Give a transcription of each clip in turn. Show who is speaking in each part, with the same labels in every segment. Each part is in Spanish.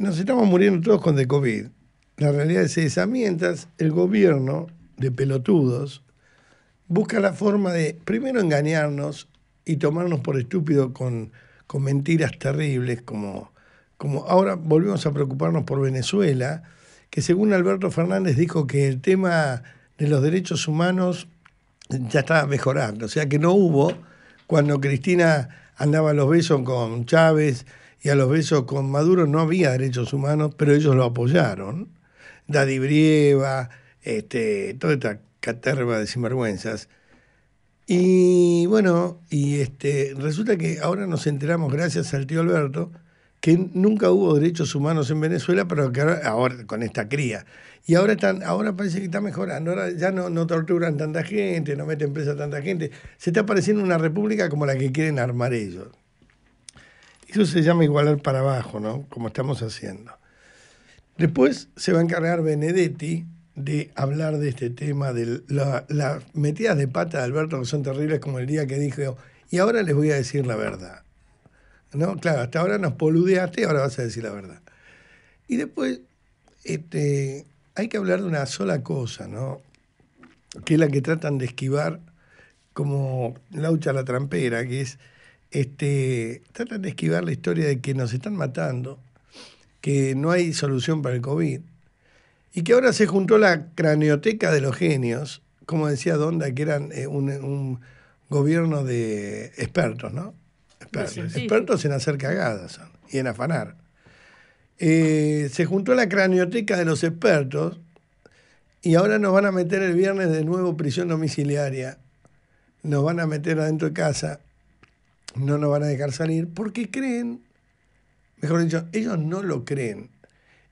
Speaker 1: nos estamos muriendo todos con de COVID. La realidad es esa. Mientras el gobierno de pelotudos busca la forma de, primero, engañarnos y tomarnos por estúpido con, con mentiras terribles, como, como ahora volvemos a preocuparnos por Venezuela, que según Alberto Fernández dijo que el tema de los derechos humanos ya estaba mejorando, o sea que no hubo, cuando Cristina andaba a los besos con Chávez y a los besos con Maduro no había derechos humanos, pero ellos lo apoyaron. Dadibrieva, este, toda esta caterva de sinvergüenzas. Y bueno, y este, resulta que ahora nos enteramos, gracias al tío Alberto, que nunca hubo derechos humanos en Venezuela, pero que ahora, con esta cría. Y ahora están, ahora parece que está mejorando, ahora ya no, no torturan tanta gente, no meten presa a tanta gente. Se está pareciendo una república como la que quieren armar ellos. Eso se llama igualar para abajo, ¿no? Como estamos haciendo. Después se va a encargar Benedetti de hablar de este tema, de las metidas de pata de Alberto que son terribles, como el día que dije y ahora les voy a decir la verdad. ¿No? Claro, hasta ahora nos poludeaste y ahora vas a decir la verdad. Y después este, hay que hablar de una sola cosa, ¿no? que es la que tratan de esquivar como laucha la trampera, que es este, tratan de esquivar la historia de que nos están matando, que no hay solución para el COVID, y que ahora se juntó la cranioteca de los genios, como decía Donda, que eran eh, un, gobierno de expertos, ¿no? Expertos, en hacer cagadas y en afanar. Eh, se juntó la cranioteca de los expertos y ahora nos van a meter el viernes de nuevo prisión domiciliaria. Nos van a meter adentro de casa no nos van a dejar salir porque creen, mejor dicho, ellos no lo creen.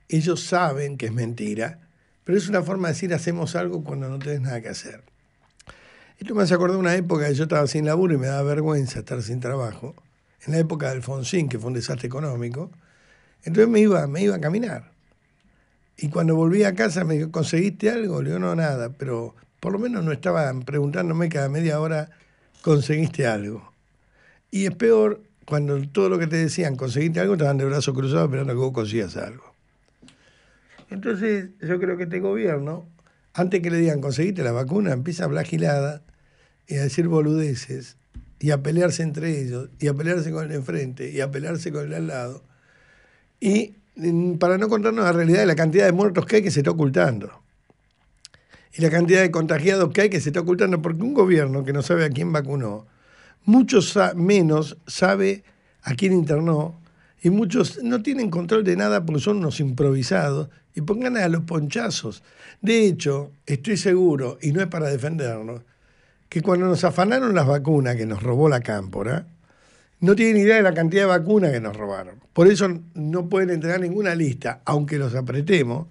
Speaker 1: Ellos saben que es mentira, pero es una forma de decir hacemos algo cuando no tenés nada que hacer. Esto me hace acordar una época que yo estaba sin laburo y me daba vergüenza estar sin trabajo. En la época del Alfonsín, que fue un desastre económico. Entonces me iba, me iba a caminar. Y cuando volví a casa me dijo, ¿conseguiste algo? Le digo, no, nada, pero por lo menos no estaban preguntándome cada media hora, ¿conseguiste algo? Y es peor cuando todo lo que te decían, conseguiste algo, estaban de brazos cruzados esperando que vos consigas algo. Entonces, yo creo que este gobierno, antes que le digan conseguiste la vacuna, empieza a gilada y a decir boludeces y a pelearse entre ellos y a pelearse con el enfrente y a pelearse con el al lado. Y mm, para no contarnos la realidad de la cantidad de muertos que hay que se está ocultando y la cantidad de contagiados que hay que se está ocultando porque un gobierno que no sabe a quién vacunó muchos menos sabe a quién internó y muchos no tienen control de nada porque son unos improvisados y pongan a los ponchazos. De hecho, estoy seguro, y no es para defendernos, que cuando nos afanaron las vacunas que nos robó la cámpora, no tienen idea de la cantidad de vacunas que nos robaron. Por eso no pueden entregar ninguna lista, aunque los apretemos,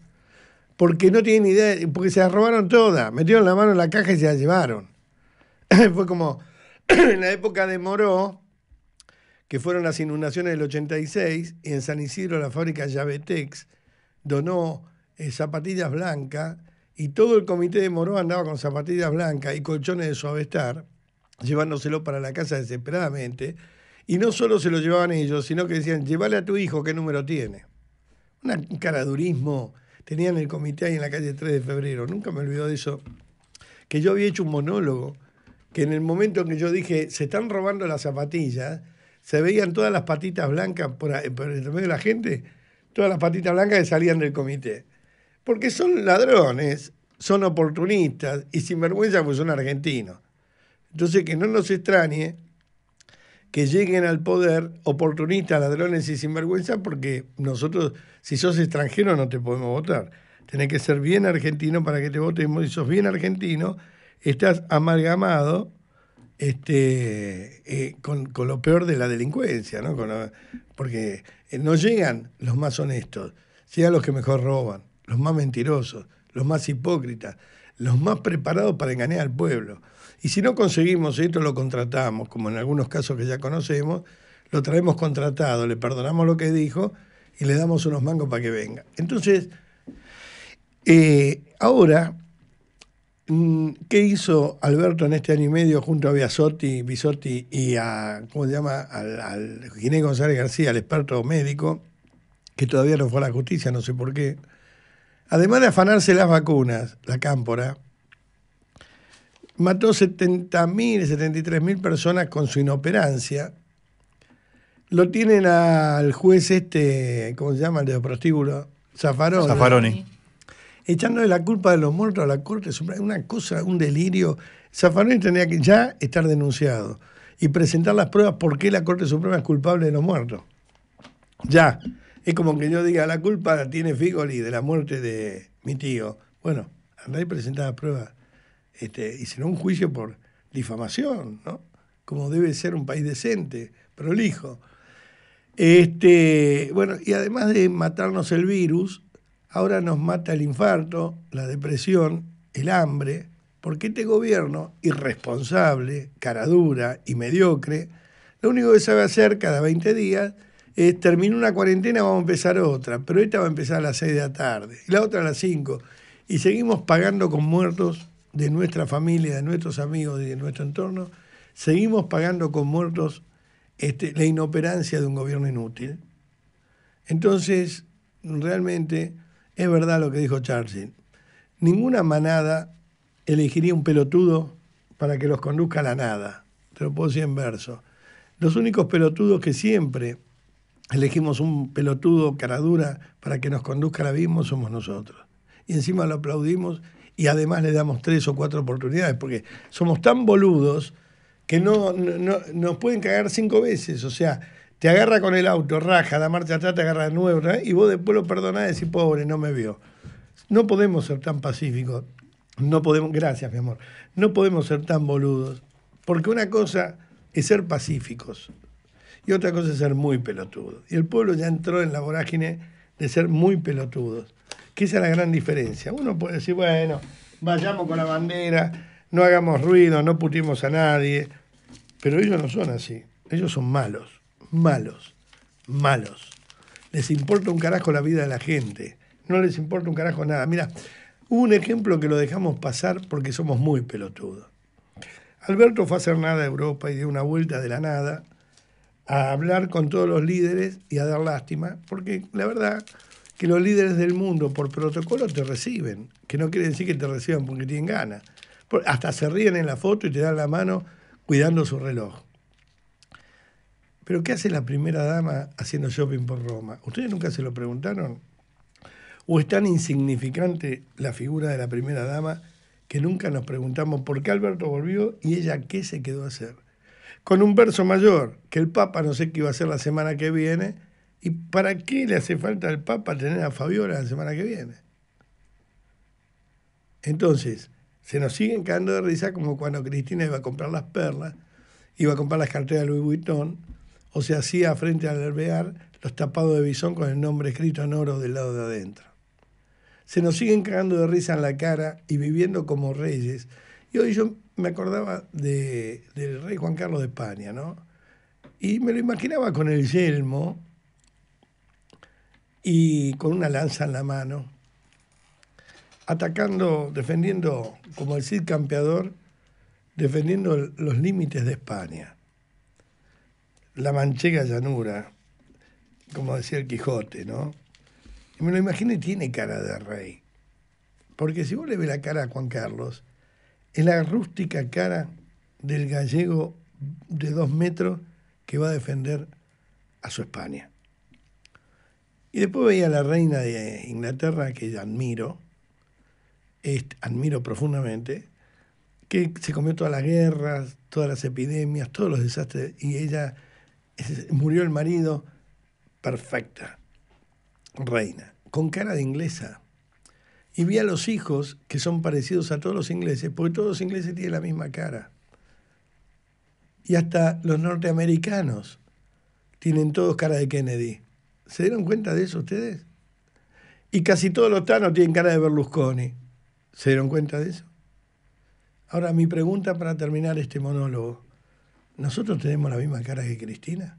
Speaker 1: porque no tienen idea, porque se las robaron todas, metieron la mano en la caja y se la llevaron. Fue como, en la época de Moró, que fueron las inundaciones del 86, y en San Isidro la fábrica Yavetex donó eh, zapatillas blancas y todo el comité de Moró andaba con zapatillas blancas y colchones de suavestar, llevándoselo para la casa desesperadamente. Y no solo se lo llevaban ellos, sino que decían, llévale a tu hijo qué número tiene. Un caradurismo. Tenían el comité ahí en la calle 3 de febrero. Nunca me olvidó de eso. Que yo había hecho un monólogo que en el momento en que yo dije, se están robando las zapatillas, se veían todas las patitas blancas por, el medio de la gente, todas las patitas blancas que salían del comité. Porque son ladrones, son oportunistas y sinvergüenza pues son argentinos. Entonces que no nos extrañe que lleguen al poder oportunistas, ladrones y sinvergüenza, porque nosotros, si sos extranjero, no te podemos votar. Tenés que ser bien argentino para que te votemos. y sos bien argentino, estás amalgamado este, eh, con, lo peor de la delincuencia, porque eh, no llegan los más honestos, llegan los que mejor roban, los más mentirosos, los más hipócritas, los más preparados para engañar al pueblo. Y si no conseguimos esto, lo contratamos, como en algunos casos que ya conocemos, lo traemos contratado, le perdonamos lo que dijo y le damos unos mangos para que venga. Entonces, eh, ahora Mm, ¿Qué hizo Alberto en este año y medio junto a Biasotti, Bisotti y a, ¿cómo llama? Al, Ginés González García, el experto médico, que todavía no fue a la justicia, no sé por qué. Además de afanarse las vacunas, la cámpora, mató 70.000, 73.000 personas con su inoperancia. Lo tienen al juez este, ¿cómo se llama? El de los prostíbulos, Zafaroni echándole la culpa de los muertos a la Corte Suprema, una cosa, un delirio. Zafarón tenía que ya estar denunciado y presentar las pruebas por qué la Corte Suprema es culpable de los muertos. Ya. Es como que yo diga, la culpa la tiene Figoli de la muerte de mi tío. Bueno, andá y presentá las pruebas. Este, y será un juicio por difamación, ¿no? Como debe ser un país decente, prolijo. Este, bueno, y además de matarnos el virus, Ahora nos mata el infarto, la depresión, el hambre, porque este gobierno irresponsable, cara dura y mediocre, lo único que sabe hacer cada 20 días es termina una cuarentena, vamos a empezar otra, pero esta va a empezar a las 6 de la tarde, y la otra a las 5, y seguimos pagando con muertos de nuestra familia, de nuestros amigos y de nuestro entorno, seguimos pagando con muertos este, la inoperancia de un gobierno inútil. Entonces, realmente es verdad lo que dijo Churchill. Ninguna manada elegiría un pelotudo para que los conduzca a la nada. Te lo puedo decir en verso. Los únicos pelotudos que siempre elegimos un pelotudo cara dura para que nos conduzca al abismo somos nosotros. Y encima lo aplaudimos y además le damos tres o cuatro oportunidades porque somos tan boludos que no, nos pueden cagar cinco veces. O sea, te agarra con el auto, raja, la marcha atrás te agarra de nuevo, y vos después lo perdonás y pobre, no me vio. No podemos ser tan pacíficos, no podemos, gracias mi amor, no podemos ser tan boludos, porque una cosa es ser pacíficos y otra cosa es ser muy pelotudos. Y el pueblo ya entró en la vorágine de ser muy pelotudos, que esa es la gran diferencia. Uno puede decir, bueno, vayamos con la bandera, no hagamos ruido, no putimos a nadie, pero ellos no son así, ellos son malos malos, malos. Les importa un carajo la vida de la gente, no les importa un carajo nada. Mira, un ejemplo que lo dejamos pasar porque somos muy pelotudos. Alberto fue a hacer nada a Europa y dio una vuelta de la nada a hablar con todos los líderes y a dar lástima, porque la verdad que los líderes del mundo por protocolo te reciben, que no quiere decir que te reciban porque tienen ganas. Hasta se ríen en la foto y te dan la mano cuidando su reloj. ¿Pero qué hace la primera dama haciendo shopping por Roma? ¿Ustedes nunca se lo preguntaron? ¿O es tan insignificante la figura de la primera dama que nunca nos preguntamos por qué Alberto volvió y ella qué se quedó a hacer? Con un verso mayor, que el Papa no sé qué iba a hacer la semana que viene, ¿y para qué le hace falta al Papa tener a Fabiola la semana que viene? Entonces, se nos siguen cagando de risa como cuando Cristina iba a comprar las perlas, iba a comprar las carteras de Louis Vuitton, o se hacía frente al alvear los tapados de bisón con el nombre escrito en oro del lado de adentro. Se nos siguen cagando de risa en la cara y viviendo como reyes. Y hoy yo me acordaba de, del rey Juan Carlos de España, ¿no? Y me lo imaginaba con el yelmo y con una lanza en la mano, atacando, defendiendo, como el Cid campeador, defendiendo los límites de España la manchega llanura, como decía el Quijote, ¿no? Y me lo imagino tiene cara de rey. Porque si vos le ves la cara a Juan Carlos, es la rústica cara del gallego de dos metros que va a defender a su España. Y después veía a la reina de Inglaterra, que yo admiro, admiro profundamente, que se comió todas las guerras, todas las epidemias, todos los desastres, y ella murió el marido, perfecta, reina, con cara de inglesa. Y vi a los hijos, que son parecidos a todos los ingleses, porque todos los ingleses tienen la misma cara. Y hasta los norteamericanos tienen todos cara de Kennedy. ¿Se dieron cuenta de eso ustedes? Y casi todos los tanos tienen cara de Berlusconi. ¿Se dieron cuenta de eso? Ahora, mi pregunta para terminar este monólogo. ¿Nosotros tenemos la misma cara que Cristina?